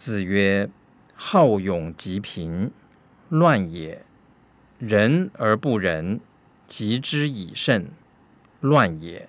子曰：“好勇及贫，乱也；仁而不仁，及之以甚，乱也。”